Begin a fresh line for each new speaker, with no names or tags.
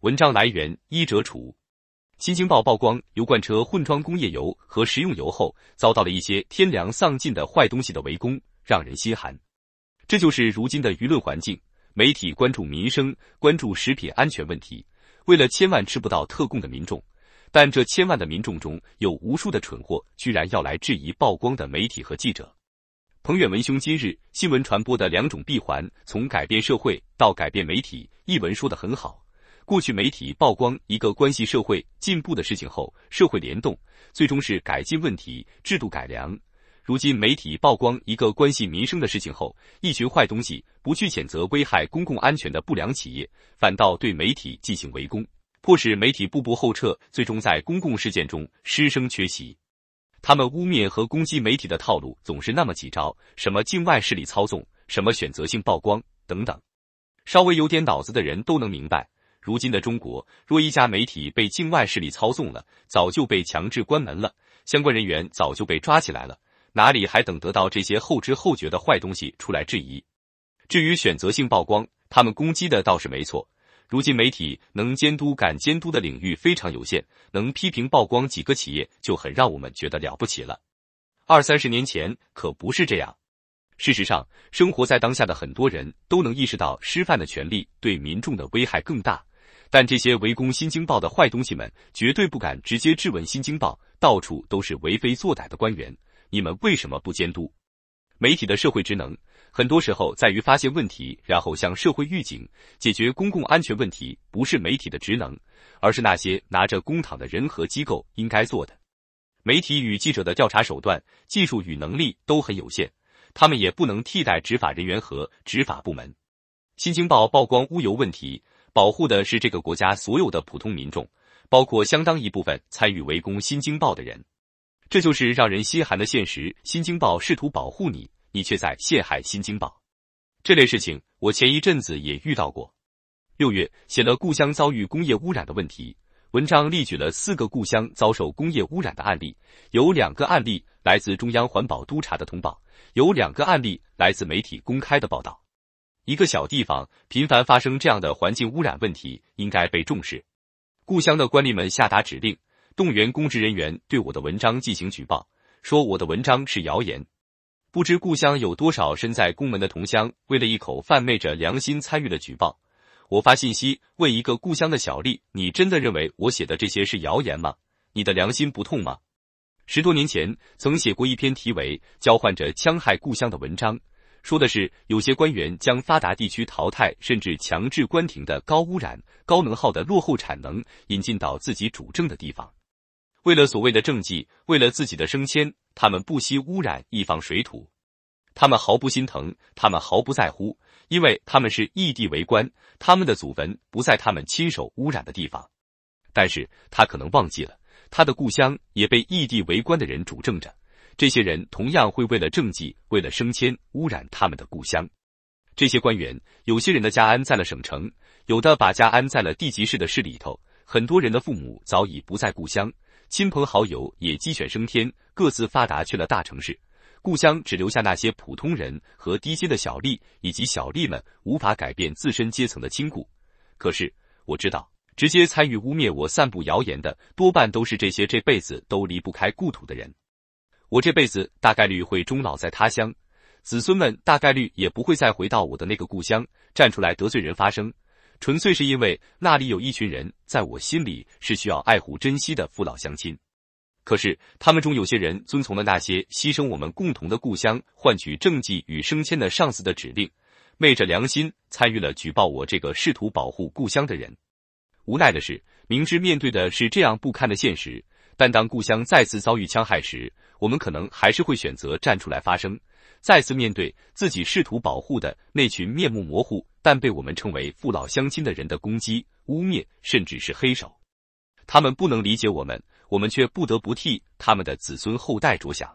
文章来源：一折处。新京报曝光油罐车混装工业油和食用油后，遭到了一些天良丧尽的坏东西的围攻，让人心寒。这就是如今的舆论环境。媒体关注民生，关注食品安全问题，为了千万吃不到特供的民众，但这千万的民众中有无数的蠢货，居然要来质疑曝光的媒体和记者。彭远文兄今日新闻传播的两种闭环，从改变社会到改变媒体，一文说的很好。过去媒体曝光一个关系社会进步的事情后，社会联动最终是改进问题、制度改良。如今媒体曝光一个关系民生的事情后，一群坏东西不去谴责危害公共安全的不良企业，反倒对媒体进行围攻，迫使媒体步步后撤，最终在公共事件中失声缺席。他们污蔑和攻击媒体的套路总是那么几招：什么境外势力操纵，什么选择性曝光等等。稍微有点脑子的人都能明白。如今的中国，若一家媒体被境外势力操纵了，早就被强制关门了，相关人员早就被抓起来了，哪里还等得到这些后知后觉的坏东西出来质疑？至于选择性曝光，他们攻击的倒是没错。如今媒体能监督、敢监督的领域非常有限，能批评曝光几个企业就很让我们觉得了不起了。二三十年前可不是这样。事实上，生活在当下的很多人都能意识到，师范的权力对民众的危害更大。但这些围攻《新京报》的坏东西们，绝对不敢直接质问《新京报》。到处都是为非作歹的官员，你们为什么不监督？媒体的社会职能，很多时候在于发现问题，然后向社会预警。解决公共安全问题，不是媒体的职能，而是那些拿着公帑的人和机构应该做的。媒体与记者的调查手段、技术与能力都很有限，他们也不能替代执法人员和执法部门。《新京报》曝光污油问题。保护的是这个国家所有的普通民众，包括相当一部分参与围攻《新京报》的人。这就是让人心寒的现实。《新京报》试图保护你，你却在陷害《新京报》。这类事情，我前一阵子也遇到过。六月写了故乡遭遇工业污染的问题，文章列举了四个故乡遭受工业污染的案例，有两个案例来自中央环保督察的通报，有两个案例来自媒体公开的报道。一个小地方频繁发生这样的环境污染问题，应该被重视。故乡的官吏们下达指令，动员公职人员对我的文章进行举报，说我的文章是谣言。不知故乡有多少身在宫门的同乡，为了一口贩卖着良心参与了举报。我发信息问一个故乡的小吏：“你真的认为我写的这些是谣言吗？你的良心不痛吗？”十多年前曾写过一篇题为《交换着戕害故乡》的文章。说的是有些官员将发达地区淘汰甚至强制关停的高污染、高能耗的落后产能引进到自己主政的地方，为了所谓的政绩，为了自己的升迁，他们不惜污染一方水土，他们毫不心疼，他们毫不在乎，因为他们是异地为官，他们的祖坟不在他们亲手污染的地方。但是他可能忘记了，他的故乡也被异地为官的人主政着。这些人同样会为了政绩，为了升迁，污染他们的故乡。这些官员，有些人的家安在了省城，有的把家安在了地级市的市里头。很多人的父母早已不在故乡，亲朋好友也鸡犬升天，各自发达去了大城市。故乡只留下那些普通人和低阶的小吏，以及小吏们无法改变自身阶层的亲故。可是我知道，直接参与污蔑我、散布谣言的，多半都是这些这辈子都离不开故土的人。我这辈子大概率会终老在他乡，子孙们大概率也不会再回到我的那个故乡站出来得罪人发声，纯粹是因为那里有一群人在我心里是需要爱护珍惜的父老乡亲。可是他们中有些人遵从了那些牺牲我们共同的故乡换取政绩与升迁的上司的指令，昧着良心参与了举报我这个试图保护故乡的人。无奈的是，明知面对的是这样不堪的现实。但当故乡再次遭遇戕害时，我们可能还是会选择站出来发声，再次面对自己试图保护的那群面目模糊但被我们称为父老乡亲的人的攻击、污蔑，甚至是黑手。他们不能理解我们，我们却不得不替他们的子孙后代着想。